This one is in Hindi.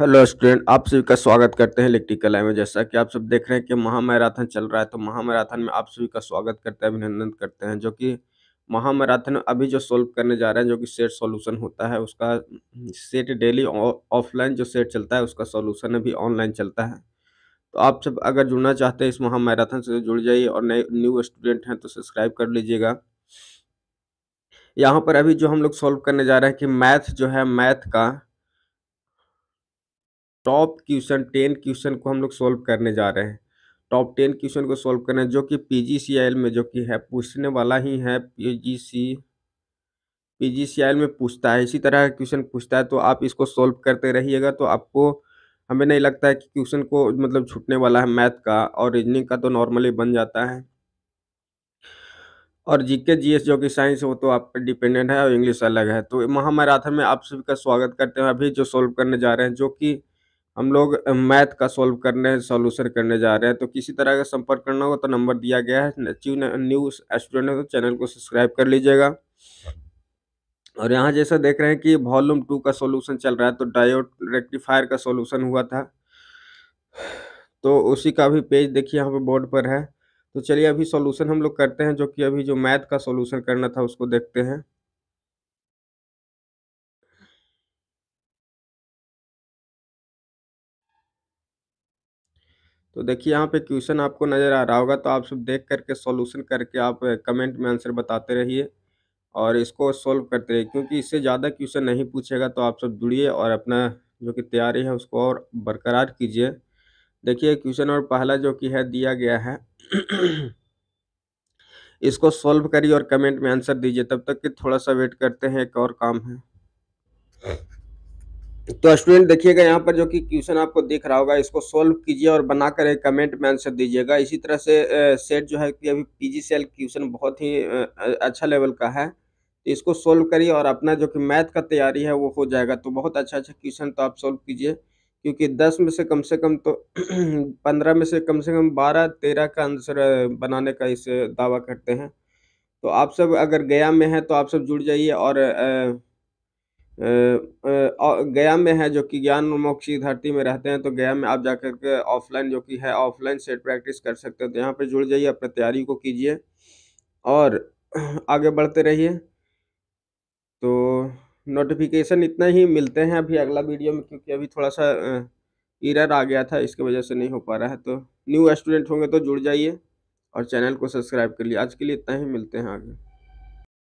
हेलो स्टूडेंट आप सभी का स्वागत करते हैं इलेक्ट्रिकल में जैसा कि आप सब देख रहे हैं कि महामैराथन चल रहा है तो महामैराथन में आप सभी का स्वागत करते हैं अभिनंदन करते हैं जो कि महामैराथन अभी जो सोल्व करने जा रहे हैं जो कि सेट सॉल्यूशन होता है उसका सेट डेली ऑफलाइन जो सेट चलता है उसका सोल्यूशन अभी ऑनलाइन चलता है तो आप सब अगर जुड़ना चाहते हैं इस महामैराथन से तो जुड़ जाइए और नए न्यू स्टूडेंट हैं तो सब्सक्राइब कर लीजिएगा यहाँ पर अभी जो हम लोग सॉल्व करने जा रहे हैं कि मैथ जो है मैथ का टॉप क्वेश्चन टेन क्वेश्चन को हम लोग सॉल्व करने जा रहे हैं टॉप टेन क्वेश्चन को सॉल्व करने जो कि पीजीसीआईएल में जो कि है पूछने वाला ही है पीजीसी पीजीसीआईएल में पूछता है इसी तरह क्वेश्चन पूछता है तो आप इसको सॉल्व करते रहिएगा तो आपको हमें नहीं लगता है कि क्वेश्चन को मतलब छूटने वाला है मैथ का और रीजनिंग का तो नॉर्मली बन जाता है और जीके जीएस जो कि साइंस वो तो आप पर डिपेंडेंट है और इंग्लिश अलग है तो महामाराथन में आप सभी का स्वागत करते हैं अभी जो सॉल्व करने जा रहे हैं जो कि हम लोग मैथ का सॉल्व करने सॉल्यूशन करने जा रहे हैं तो किसी तरह का संपर्क करना होगा तो नंबर दिया गया है न्यू स्टूडेंट है तो चैनल को सब्सक्राइब कर लीजिएगा और यहाँ जैसा देख रहे हैं कि वॉल्यूम टू का सॉल्यूशन चल रहा है तो डायोड रेक्टिफायर का सॉल्यूशन हुआ था तो उसी का भी पेज देखिए यहाँ पे बोर्ड पर है तो चलिए अभी सॉल्यूशन हम लोग करते हैं जो कि अभी जो मैथ का सॉल्यूशन करना था उसको देखते हैं तो देखिए यहाँ पे क्वेश्चन आपको नज़र आ रहा होगा तो आप सब देख करके सॉल्यूशन करके आप कमेंट में आंसर बताते रहिए और इसको सॉल्व करते रहिए क्योंकि इससे ज़्यादा क्वेश्चन नहीं पूछेगा तो आप सब जुड़िए और अपना जो कि तैयारी है उसको और बरकरार कीजिए देखिए क्वेश्चन और पहला जो कि है दिया गया है इसको सॉल्व करिए और कमेंट में आंसर दीजिए तब तक कि थोड़ा सा वेट करते हैं एक और काम है तो स्टूडेंट देखिएगा यहाँ पर जो कि क्वेश्चन आपको दिख रहा होगा इसको सोल्व कीजिए और बनाकर एक कमेंट में आंसर दीजिएगा इसी तरह से सेट जो है कि अभी पीजी सेल क्वेश्चन बहुत ही अच्छा लेवल का है तो इसको सोल्व करिए और अपना जो कि मैथ का तैयारी है वो हो जाएगा तो बहुत अच्छा अच्छा क्वेश्चन तो आप सोल्व कीजिए क्योंकि दस में से कम से कम तो पंद्रह में से कम से कम बारह तेरह का आंसर बनाने का इसे दावा करते हैं तो आप सब अगर गया में हैं तो आप सब जुड़ जाइए और आ, आ, और गया में है जो कि ज्ञान मोक्ष की धरती में रहते हैं तो गया में आप जाकर के ऑफलाइन जो कि है ऑफलाइन सेट प्रैक्टिस कर सकते हो तो यहाँ पे जुड़ जाइए अपनी तैयारी को कीजिए और आगे बढ़ते रहिए तो नोटिफिकेशन इतना ही मिलते हैं अभी अगला वीडियो में क्योंकि अभी थोड़ा सा इरर आ गया था इसकी वजह से नहीं हो पा रहा है तो न्यू स्टूडेंट होंगे तो जुड़ जाइए और चैनल को सब्सक्राइब कर लिए आज के लिए इतना ही मिलते हैं आगे